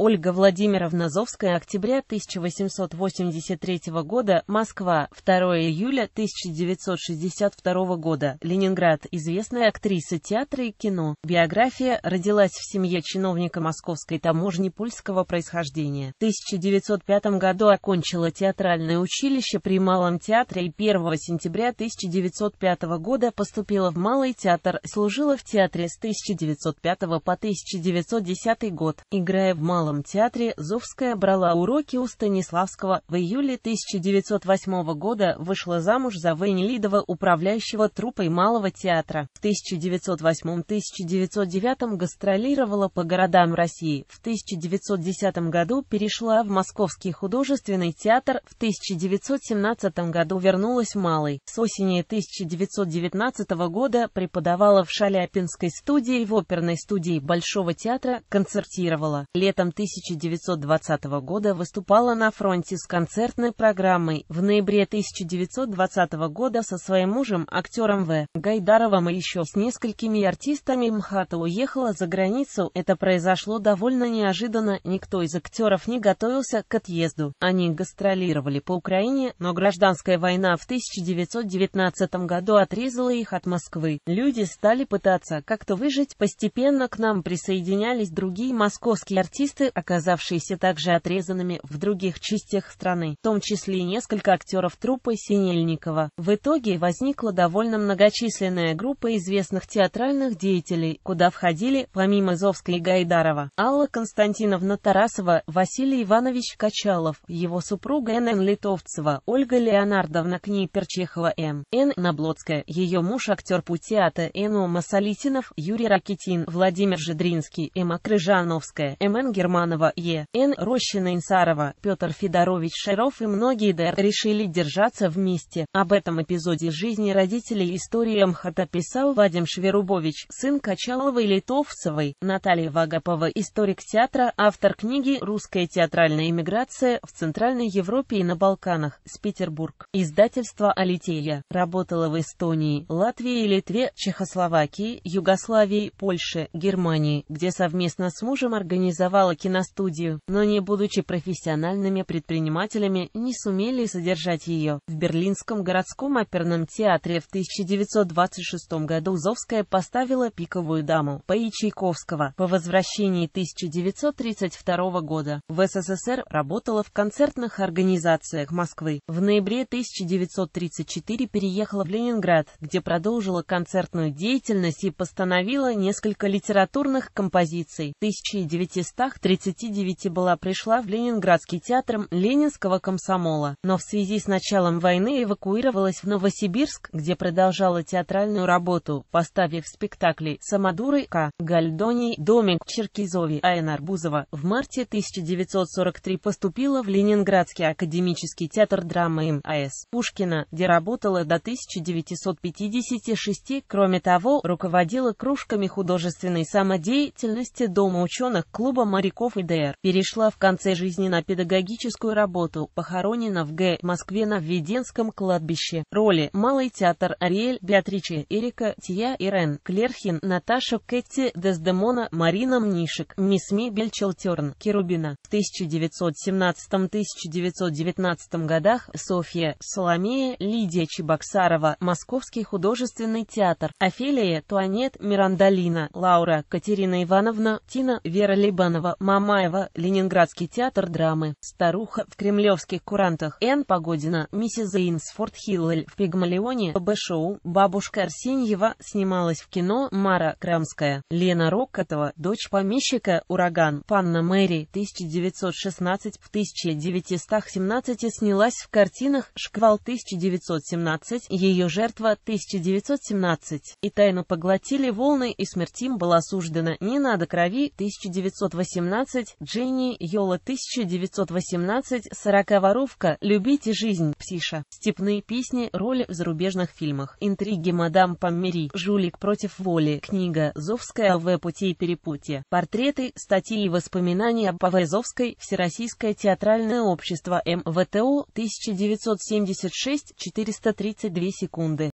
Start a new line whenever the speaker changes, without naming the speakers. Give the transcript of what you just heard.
Ольга Владимировна Зовская, октября 1883 года, Москва, 2 июля 1962 года, Ленинград, известная актриса театра и кино. Биография родилась в семье чиновника московской таможни польского происхождения. В 1905 году окончила театральное училище при Малом театре и 1 сентября 1905 года поступила в Малый театр, служила в театре с 1905 по 1910 год, играя в Малом Малом театре Зовская брала уроки у Станиславского. В июле 1908 года вышла замуж за Вейнелидова, управляющего труппой Малого театра. В 1908-1909 гастролировала по городам России. В 1910 году перешла в Московский художественный театр. В 1917 году вернулась в Малый. С осени 1919 года преподавала в Шаляпинской студии в оперной студии Большого театра, концертировала. Летом 1920 года выступала на фронте с концертной программой. В ноябре 1920 года со своим мужем, актером В. Гайдаровым и еще с несколькими артистами МХАТа уехала за границу. Это произошло довольно неожиданно, никто из актеров не готовился к отъезду. Они гастролировали по Украине, но гражданская война в 1919 году отрезала их от Москвы. Люди стали пытаться как-то выжить, постепенно к нам присоединялись другие московские артисты, оказавшиеся также отрезанными в других частях страны, в том числе и несколько актеров труппы Синельникова. В итоге возникла довольно многочисленная группа известных театральных деятелей, куда входили, помимо Зовской и Гайдарова, Алла Константиновна Тарасова, Василий Иванович Качалов, его супруга Н.Н. Литовцева, Ольга Леонардовна Книперчехова М. Н. Наблодская, ее муж актер Путиата Н.О. Масолитинов, Юрий Ракитин, Владимир Жедринский, Эмма Крыжановская, М.Н. Герман Романова, Е. Рощина Инсарова, Петр Федорович Шаров и многие ДР решили держаться вместе. Об этом эпизоде жизни родителей истории МХАТа писал Вадим Шверубович, сын Качаловой Литовцевой, Наталья Вагапова, историк театра, автор книги «Русская театральная иммиграция в Центральной Европе и на Балканах», с Петербург. Издательство «Алитея» Работала в Эстонии, Латвии, Литве, Чехословакии, Югославии, Польше, Германии, где совместно с мужем организовала киностудию, но не будучи профессиональными предпринимателями, не сумели содержать ее. В Берлинском городском оперном театре в 1926 году Зовская поставила «Пиковую даму» по Чайковского. По возвращении 1932 года в СССР работала в концертных организациях Москвы. В ноябре 1934 переехала в Ленинград, где продолжила концертную деятельность и постановила несколько литературных композиций. 1900 39 была пришла в Ленинградский театр Ленинского комсомола, но в связи с началом войны эвакуировалась в Новосибирск, где продолжала театральную работу, поставив спектакли «Самодуры» К. Гальдоний, «Домик» Черкизови А.Н. Арбузова. В марте 1943 поступила в Ленинградский академический театр драмы М.А.С. Пушкина, где работала до 1956, кроме того, руководила кружками художественной самодеятельности Дома ученых клуба «Моряков». Куликов и Д.Р. перешла в конце жизни на педагогическую работу, похоронена в Г. Москве на Введенском кладбище. Роли Малый театр Ариэль, Беатриче, Эрика, Тия, Ирен, Клерхин, Наташа, Кэти, Дездемона, Марина Мнишек, Мисс Мебель Челтерн, Керубина. В 1917-1919 годах Софья, Соломея, Лидия Чебоксарова, Московский художественный театр, Офелия, Туанет, Мирандалина, Лаура, Катерина Ивановна, Тина, Вера Либанова, Мамаева, Ленинградский театр драмы, «Старуха» в кремлевских курантах, Н. Погодина, миссис Эйнсфорд Хиллель в «Пигмалионе», Б-шоу, бабушка Арсеньева, снималась в кино, Мара Крамская, Лена Рокотова, дочь помещика, «Ураган», Панна Мэри, 1916 в 1917 снялась в картинах «Шквал 1917», «Ее жертва 1917» и «Тайну поглотили волны» и «Смертим» была осуждена «Не надо крови» 1918 18, Дженни Йола 1918, «Сорока воровка», «Любите жизнь», «Псиша», «Степные песни», роли в зарубежных фильмах, «Интриги мадам Поммери», «Жулик против воли», книга «Зовская В. Пути и перепутье», портреты, статьи и воспоминания об В. Зовской, Всероссийское театральное общество МВТУ, 1976, 432 секунды.